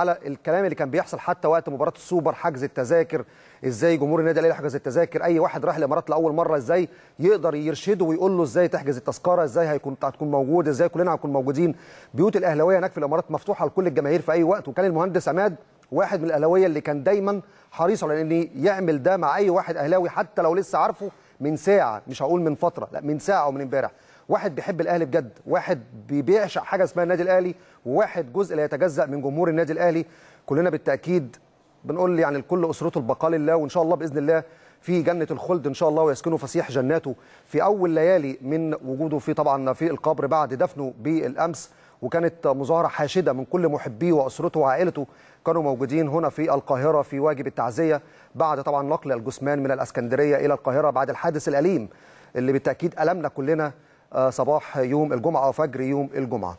على الكلام اللي كان بيحصل حتى وقت مباراه السوبر حجز التذاكر ازاي جمهور النادي الاهلي حجز التذاكر اي واحد راح الامارات لاول مره ازاي يقدر يرشده ويقول له ازاي تحجز التذكره ازاي هيكون هتكون موجود ازاي كلنا هنكون موجودين بيوت الاهلاويه هناك في الامارات مفتوحه لكل الجماهير في اي وقت وكان المهندس عماد واحد من الاهلاويه اللي كان دايما حريص على ان يعمل ده مع اي واحد اهلاوي حتى لو لسه عارفه من ساعه مش هقول من فتره لا من ساعه ومن امبارح واحد بيحب الاهلي بجد واحد بيعشق حاجه اسمها النادي الاهلي وواحد جزء لا يتجزا من جمهور النادي الاهلي كلنا بالتاكيد بنقول يعني لكل اسرته البقاء لله وان شاء الله باذن الله في جنه الخلد ان شاء الله ويسكنه فسيح جناته في اول ليالي من وجوده في طبعا في القبر بعد دفنه بالامس وكانت مظاهره حاشده من كل محبيه واسرته وعائلته كانوا موجودين هنا في القاهره في واجب التعزيه بعد طبعا نقل الجثمان من الاسكندريه الى القاهره بعد الحادث الاليم اللي بالتاكيد المنا كلنا آه، صباح يوم الجمعه وفجر يوم الجمعه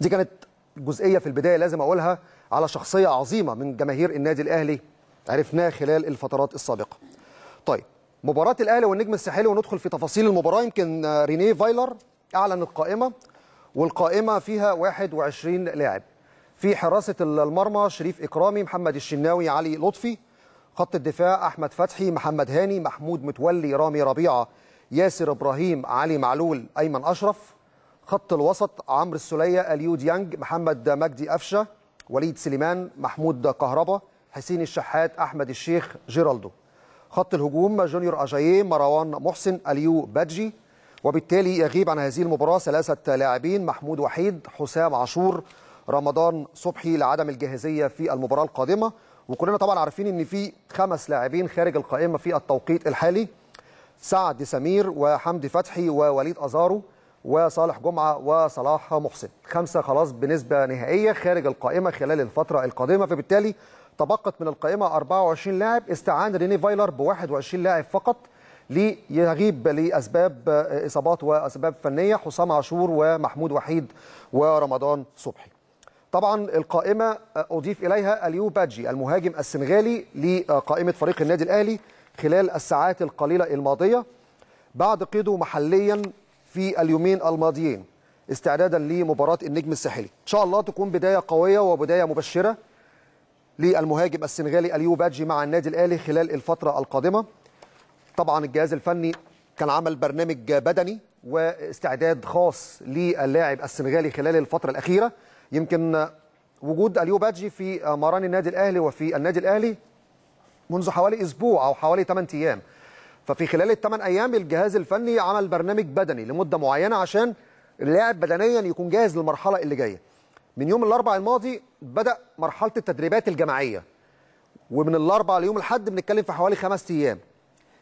دي كانت جزئيه في البدايه لازم اقولها على شخصيه عظيمه من جماهير النادي الاهلي عرفناها خلال الفترات السابقه طيب مباراه الاهلي والنجم الساحلي وندخل في تفاصيل المباراه يمكن آه، رينيه فايلر اعلن القائمه والقائمه فيها 21 لاعب في حراسه المرمى شريف اكرامي محمد الشناوي علي لطفي خط الدفاع احمد فتحي محمد هاني محمود متولي رامي ربيعه ياسر ابراهيم علي معلول ايمن اشرف خط الوسط عمرو السليه اليو ديانج محمد مجدي قفشه وليد سليمان محمود كهربا حسين الشحات احمد الشيخ جيرالدو خط الهجوم جونيور اجاييه مروان محسن اليو بادجي وبالتالي يغيب عن هذه المباراه ثلاثه لاعبين محمود وحيد حسام عاشور رمضان صبحي لعدم الجاهزيه في المباراه القادمه وكلنا طبعا عارفين ان في خمس لاعبين خارج القائمه في التوقيت الحالي سعد سمير وحمدي فتحي ووليد أزارو وصالح جمعة وصلاح محسن خمسة خلاص بنسبة نهائية خارج القائمة خلال الفترة القادمة فبالتالي تبقت من القائمة 24 لاعب استعان ريني فايلر ب 21 لاعب فقط ليغيب لأسباب إصابات وأسباب فنية حسام عاشور ومحمود وحيد ورمضان صبحي طبعا القائمة أضيف إليها اليو باجي المهاجم السنغالي لقائمة فريق النادي الأهلي خلال الساعات القليلة الماضية بعد قيده محليا في اليومين الماضيين استعدادا لمباراة النجم الساحلي إن شاء الله تكون بداية قوية وبداية مبشرة للمهاجم السنغالي اليو باجي مع النادي الأهلي خلال الفترة القادمة طبعا الجهاز الفني كان عمل برنامج بدني واستعداد خاص للاعب السنغالي خلال الفترة الأخيرة يمكن وجود اليو باجي في مران النادي الأهلي وفي النادي الأهلي منذ حوالي اسبوع او حوالي 8 ايام ففي خلال الثمان ايام الجهاز الفني عمل برنامج بدني لمده معينه عشان اللاعب بدنيا يكون جاهز للمرحله اللي جايه من يوم الاربع الماضي بدا مرحله التدريبات الجماعيه ومن الاربع ليوم الاحد بنتكلم في حوالي خمس ايام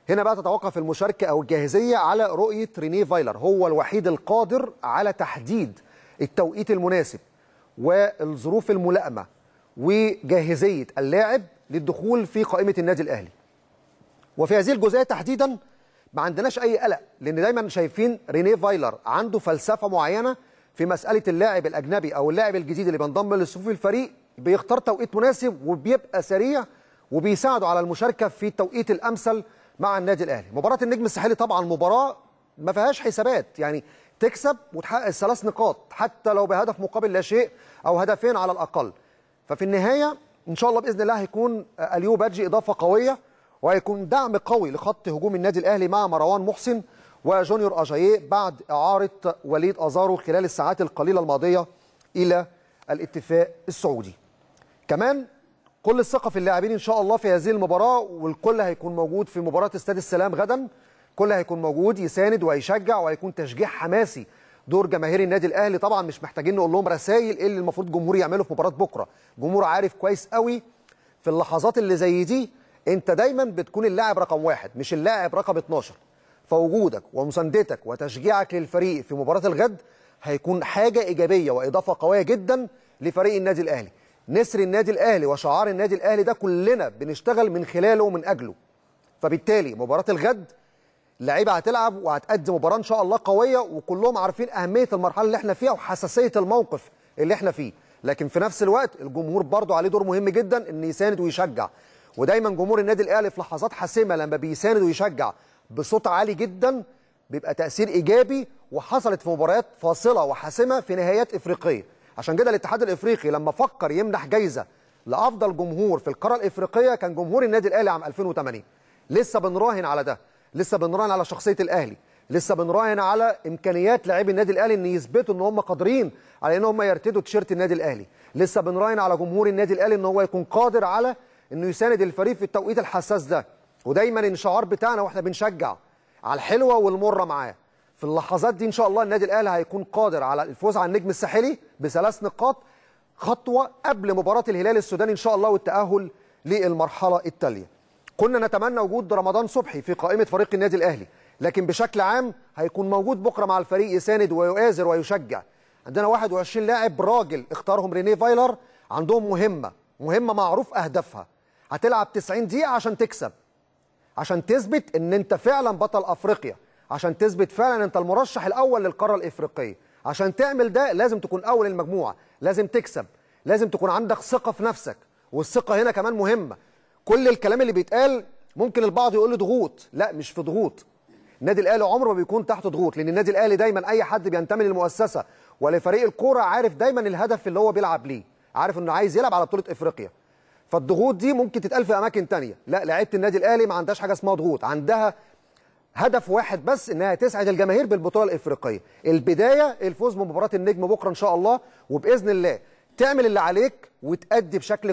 هنا بقى تتوقف المشاركه او الجاهزيه على رؤيه رينيه فايلر هو الوحيد القادر على تحديد التوقيت المناسب والظروف الملائمه وجاهزيه اللاعب للدخول في قائمة النادي الأهلي وفي هذه الجزئية تحديدا ما عندناش أي قلق لأن دايما شايفين رينيه فايلر عنده فلسفة معينة في مسألة اللاعب الأجنبي أو اللاعب الجديد اللي بينضم لصفوف الفريق بيختار توقيت مناسب وبيبقى سريع وبيساعده على المشاركة في التوقيت الأمثل مع النادي الأهلي مباراة النجم الساحلي طبعا مباراة ما فيهاش حسابات يعني تكسب وتحقق الثلاث نقاط حتى لو بهدف مقابل لا شيء أو هدفين على الأقل ففي النهاية ان شاء الله باذن الله هيكون آه، اليو بادجي اضافه قويه وهيكون دعم قوي لخط هجوم النادي الاهلي مع مروان محسن وجونيور اجاييه بعد اعاره وليد ازارو خلال الساعات القليله الماضيه الى الاتفاق السعودي. كمان كل الثقه في اللاعبين ان شاء الله في هذه المباراه والكل هيكون موجود في مباراه استاد السلام غدا كل هيكون موجود يساند ويشجع وهيكون تشجيع حماسي دور جماهير النادي الاهلي طبعا مش محتاجين نقول لهم رسائل ايه اللي المفروض الجمهور يعمله في مباراه بكره الجمهور عارف كويس قوي في اللحظات اللي زي دي انت دايما بتكون اللاعب رقم واحد مش اللاعب رقم 12 فوجودك ومساندتك وتشجيعك للفريق في مباراه الغد هيكون حاجه ايجابيه واضافه قويه جدا لفريق النادي الاهلي نسر النادي الاهلي وشعار النادي الاهلي ده كلنا بنشتغل من خلاله ومن اجله فبالتالي مباراه الغد لعيبه هتلعب وهتأدي مباراه ان شاء الله قويه وكلهم عارفين اهميه المرحله اللي احنا فيها وحساسيه الموقف اللي احنا فيه لكن في نفس الوقت الجمهور برضه عليه دور مهم جدا ان يساند ويشجع ودايما جمهور النادي الاهلي في لحظات حاسمه لما بيساند ويشجع بصوت عالي جدا بيبقى تاثير ايجابي وحصلت في مباريات فاصله وحاسمه في نهايات افريقيه عشان كده الاتحاد الافريقي لما فكر يمنح جايزه لافضل جمهور في القاره الافريقيه كان جمهور النادي الاهلي عام 2008 لسه بنراهن على ده لسه بنراهن على شخصيه الاهلي لسه بنراهن على امكانيات لاعبي النادي الاهلي ان يثبتوا ان هم قادرين على ان هم يرتدوا تيشيرت النادي الاهلي لسه بنراهن على جمهور النادي الاهلي ان هو يكون قادر على انه يساند الفريق في التوقيت الحساس ده ودايما الشعار بتاعنا واحنا بنشجع على الحلوه والمره معاه في اللحظات دي ان شاء الله النادي الاهلي هيكون قادر على الفوز على النجم الساحلي بثلاث نقاط خطوه قبل مباراه الهلال السوداني ان شاء الله والتاهل للمرحله التاليه كنا نتمنى وجود رمضان صبحي في قائمة فريق النادي الأهلي لكن بشكل عام هيكون موجود بكرة مع الفريق يساند ويؤازر ويشجع عندنا 21 لاعب راجل اختارهم رينيه فايلر عندهم مهمة مهمة معروف أهدافها هتلعب 90 دقيقة عشان تكسب عشان تثبت ان انت فعلا بطل افريقيا عشان تثبت فعلا انت المرشح الاول للقاره الافريقيه عشان تعمل ده لازم تكون اول المجموعه لازم تكسب لازم تكون عندك ثقه في نفسك والثقه هنا كمان مهمه كل الكلام اللي بيتقال ممكن البعض يقول ضغوط لا مش في ضغوط النادي الاهلي عمره ما بيكون تحت ضغوط لان النادي الاهلي دايما اي حد بينتمي للمؤسسه ولا فريق الكوره عارف دايما الهدف اللي هو بيلعب ليه عارف انه عايز يلعب على بطوله افريقيا فالضغوط دي ممكن تتقال في اماكن تانية لا لعيبه النادي الاهلي ما عندهاش حاجه اسمها ضغوط عندها هدف واحد بس انها تسعد الجماهير بالبطوله الافريقيه البدايه الفوز بمباراه النجم بكره ان شاء الله وباذن الله تعمل اللي عليك وتأدي بشكل